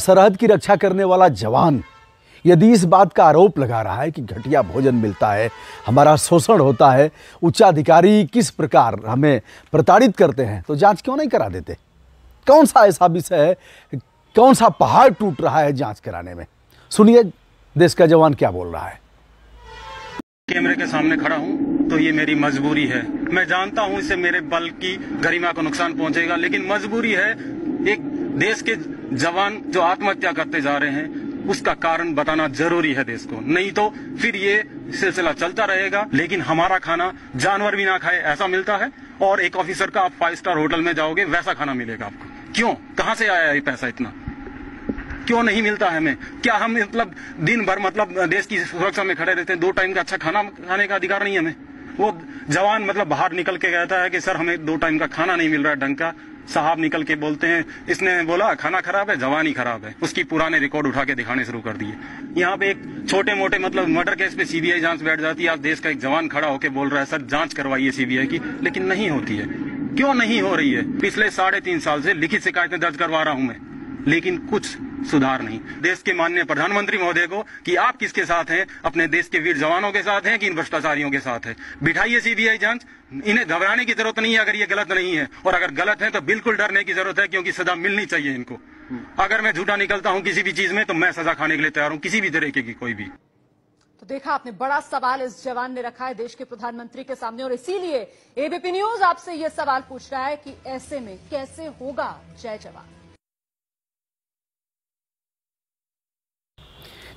सरहद की रक्षा करने वाला जवान यदि इस बात का आरोप लगा रहा है कि घटिया भोजन मिलता है हमारा शोषण होता है उच्चाधिकारी किस प्रकार हमें प्रताड़ित करते हैं तो जांच क्यों नहीं करा देते कौन सा ऐसा विषय है कौन सा पहाड़ टूट रहा है जांच कराने में सुनिए देश का जवान क्या बोल रहा है कैमरे के सामने खड़ा हूँ तो ये मेरी मजबूरी है मैं जानता हूँ इससे मेरे बल की गरिमा को नुकसान पहुंचेगा लेकिन मजबूरी है एक देश के जवान जो आत्महत्या करते जा रहे हैं उसका कारण बताना जरूरी है देश को नहीं तो फिर ये सिलसिला चलता रहेगा लेकिन हमारा खाना जानवर भी ना खाए ऐसा मिलता है और एक ऑफिसर का आप फाइव स्टार होटल में जाओगे वैसा खाना मिलेगा आपको क्यों कहां से आया ये पैसा इतना क्यों नहीं मिलता है हमें क्या हम मतलब दिन भर मतलब देश की सुरक्षा में खड़े रहते हैं दो टाइम का अच्छा खाना खाने का अधिकार नहीं है हमें वो जवान मतलब बाहर निकल के कहता है कि सर हमें दो टाइम का खाना नहीं मिल रहा है ढंग का साहब निकल के बोलते हैं इसने बोला खाना खराब है जवान ही खराब है उसकी पुराने रिकॉर्ड उठा के दिखाने शुरू कर दिए यहाँ पे एक छोटे मोटे मतलब मर्डर केस पे सीबीआई जांच बैठ जाती है आज देश का एक जवान खड़ा होकर बोल रहा है सर जांच करवाइए सीबीआई की लेकिन नहीं होती है क्यों नहीं हो रही है पिछले साढ़े तीन साल से लिखित शिकायतें दर्ज करवा रहा हूं मैं लेकिन कुछ सुधार नहीं देश के माननीय प्रधानमंत्री महोदय को कि आप किसके साथ हैं अपने देश के वीर जवानों के साथ हैं कि इन भ्रष्टाचारियों के साथ है बिठाइए सीबीआई जांच इन्हें घबराने की जरूरत नहीं है अगर ये गलत नहीं है और अगर गलत है तो बिल्कुल डरने की जरूरत है क्योंकि सजा मिलनी चाहिए इनको अगर मैं झूठा निकलता हूँ किसी भी चीज में तो मैं सजा खाने के लिए तैयार हूँ किसी भी तरीके की कोई भी तो देखा आपने बड़ा सवाल इस जवान ने रखा है देश के प्रधानमंत्री के सामने और इसीलिए एबीपी न्यूज आपसे ये सवाल पूछ रहा है कि ऐसे में कैसे होगा जय जवान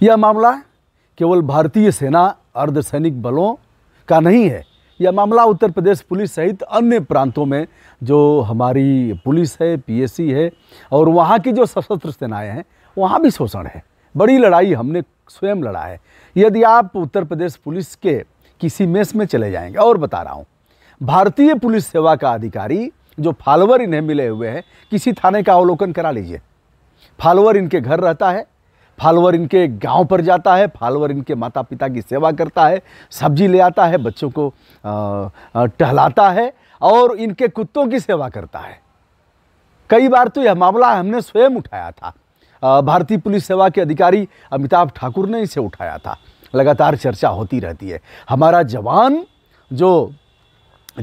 यह मामला केवल भारतीय सेना अर्धसैनिक बलों का नहीं है यह मामला उत्तर प्रदेश पुलिस सहित अन्य प्रांतों में जो हमारी पुलिस है पीएसी है और वहाँ की जो सशस्त्र सेनाएँ हैं वहाँ भी शोषण है बड़ी लड़ाई हमने स्वयं लड़ा है यदि आप उत्तर प्रदेश पुलिस के किसी मेस में चले जाएंगे और बता रहा हूँ भारतीय पुलिस सेवा का अधिकारी जो फॉलोअर इन्हें मिले हुए हैं किसी थाने का अवलोकन करा लीजिए फॉलोअर इनके घर रहता है फॉलोअर इनके गांव पर जाता है फॉलोअर इनके माता पिता की सेवा करता है सब्जी ले आता है बच्चों को टहलाता है और इनके कुत्तों की सेवा करता है कई बार तो यह मामला हमने स्वयं उठाया था भारतीय पुलिस सेवा के अधिकारी अमिताभ ठाकुर ने इसे उठाया था लगातार चर्चा होती रहती है हमारा जवान जो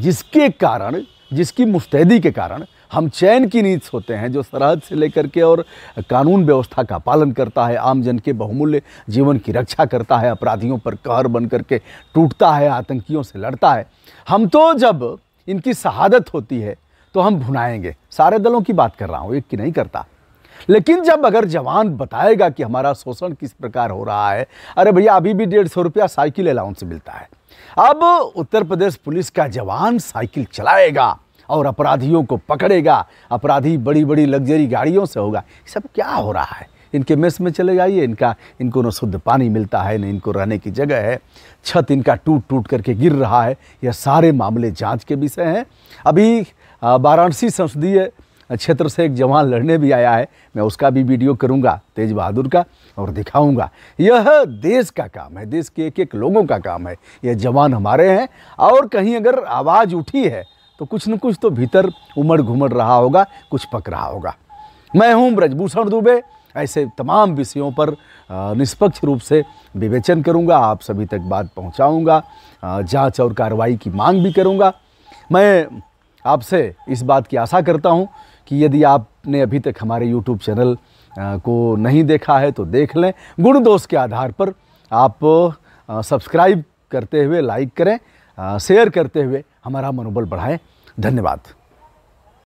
जिसके कारण जिसकी मुस्तैदी के कारण हम चैन की नीच होते हैं जो सरहद से लेकर के और कानून व्यवस्था का पालन करता है आम जन के बहुमूल्य जीवन की रक्षा करता है अपराधियों पर कहर बन करके टूटता है आतंकियों से लड़ता है हम तो जब इनकी शहादत होती है तो हम भुनाएंगे सारे दलों की बात कर रहा हूँ एक की नहीं करता लेकिन जब अगर जवान बताएगा कि हमारा शोषण किस प्रकार हो रहा है अरे भैया अभी भी डेढ़ सौ रुपया साइकिल अलाउंस मिलता है अब उत्तर प्रदेश पुलिस का जवान साइकिल चलाएगा और अपराधियों को पकड़ेगा अपराधी बड़ी बड़ी लग्जरी गाड़ियों से होगा सब क्या हो रहा है इनके मेस में चले जाइए इनका इनको न शुद्ध पानी मिलता है न इनको रहने की जगह है छत इनका टूट टूट करके गिर रहा है यह सारे मामले जांच के विषय हैं अभी वाराणसी संसदीय क्षेत्र से एक जवान लड़ने भी आया है मैं उसका भी वीडियो करूंगा तेज बहादुर का और दिखाऊंगा यह देश का काम है देश के एक एक लोगों का काम है यह जवान हमारे हैं और कहीं अगर आवाज़ उठी है तो कुछ न कुछ तो भीतर उमड़ घुमड़ रहा होगा कुछ पक रहा होगा मैं हूँ ब्रजभूषण दुबे ऐसे तमाम विषयों पर निष्पक्ष रूप से विवेचन करूँगा आप सभी तक बात पहुँचाऊँगा जाँच और कार्रवाई की मांग भी करूँगा मैं आपसे इस बात की आशा करता हूँ कि यदि आपने अभी तक हमारे यूट्यूब चैनल को नहीं देखा है तो देख लें गुण दोष के आधार पर आप सब्सक्राइब करते हुए लाइक करें शेयर करते हुए हमारा मनोबल बढ़ाएं धन्यवाद